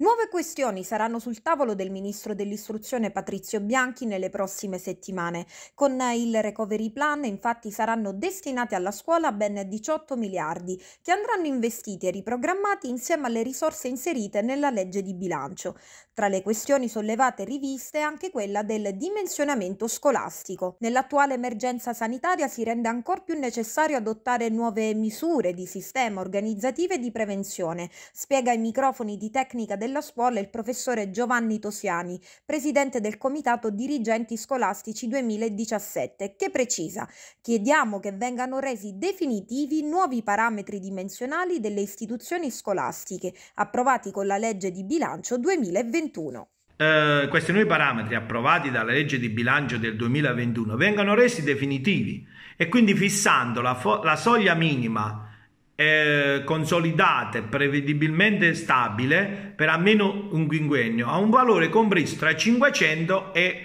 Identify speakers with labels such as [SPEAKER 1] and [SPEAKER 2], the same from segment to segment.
[SPEAKER 1] Nuove questioni saranno sul tavolo del ministro dell'istruzione Patrizio Bianchi nelle prossime settimane. Con il recovery plan infatti saranno destinati alla scuola ben 18 miliardi che andranno investiti e riprogrammati insieme alle risorse inserite nella legge di bilancio. Tra le questioni sollevate e riviste anche quella del dimensionamento scolastico. Nell'attuale emergenza sanitaria si rende ancora più necessario adottare nuove misure di sistema organizzative e di prevenzione, spiega ai microfoni di tecnica della scuola il professore Giovanni Tosiani, presidente del Comitato Dirigenti Scolastici 2017, che precisa: chiediamo che vengano resi definitivi nuovi parametri dimensionali delle istituzioni scolastiche, approvati con la legge di bilancio 2021. 2021.
[SPEAKER 2] Eh, questi nuovi parametri approvati dalla legge di bilancio del 2021 vengono resi definitivi e quindi fissando la, fo- la soglia minima eh, consolidata e prevedibilmente stabile per almeno un quinquennio a un valore compreso tra 500 e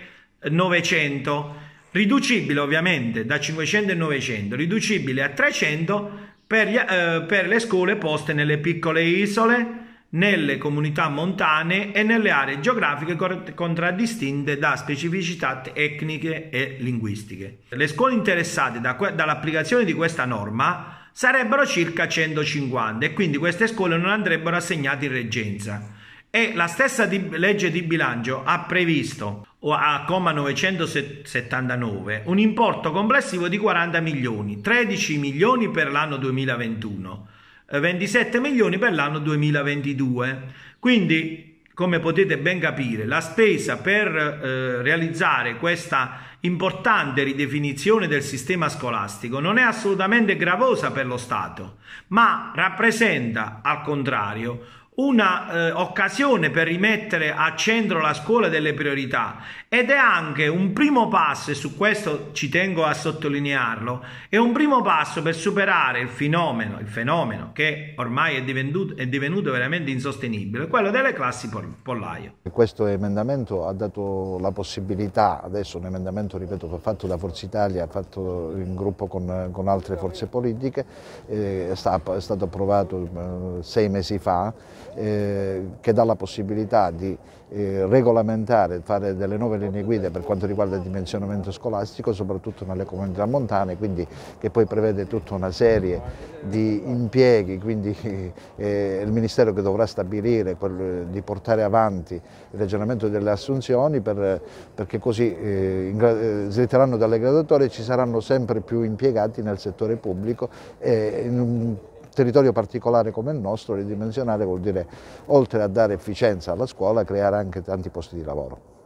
[SPEAKER 2] 900 riducibile ovviamente da 500 e 900 riducibile a 300 per, gli, eh, per le scuole poste nelle piccole isole nelle comunità montane e nelle aree geografiche contraddistinte da specificità tecniche e linguistiche. Le scuole interessate da que- dall'applicazione di questa norma sarebbero circa 150 e quindi queste scuole non andrebbero assegnate in reggenza. E la stessa di- legge di bilancio ha previsto, a comma 979, un importo complessivo di 40 milioni, 13 milioni per l'anno 2021 27 eh, milioni per l'anno 2022. Quindi, come potete ben capire, la spesa per eh, realizzare questa importante ridefinizione del sistema scolastico non è assolutamente gravosa per lo Stato, ma rappresenta, al contrario, una eh, occasione per rimettere a centro la scuola delle priorità ed è anche un primo passo, e su questo ci tengo a sottolinearlo, è un primo passo per superare il fenomeno, il fenomeno che ormai è divenuto, è divenuto veramente insostenibile, quello delle classi pollaio.
[SPEAKER 3] Questo emendamento ha dato la possibilità, adesso un emendamento ripeto fatto da Forza Italia, fatto in gruppo con, con altre forze politiche, eh, è stato approvato eh, sei mesi fa, eh, che dà la possibilità di eh, regolamentare, fare delle nuove linee guida per quanto riguarda il dimensionamento scolastico, soprattutto nelle comunità montane, quindi che poi prevede tutta una serie di impieghi, quindi eh, il Ministero che dovrà stabilire di portare avanti il ragionamento delle assunzioni per, perché così eh, eh, slitteranno dalle graduatorie e ci saranno sempre più impiegati nel settore pubblico. Eh, in, territorio particolare come il nostro, ridimensionare vuol dire oltre a dare
[SPEAKER 1] efficienza alla scuola creare anche tanti posti di lavoro.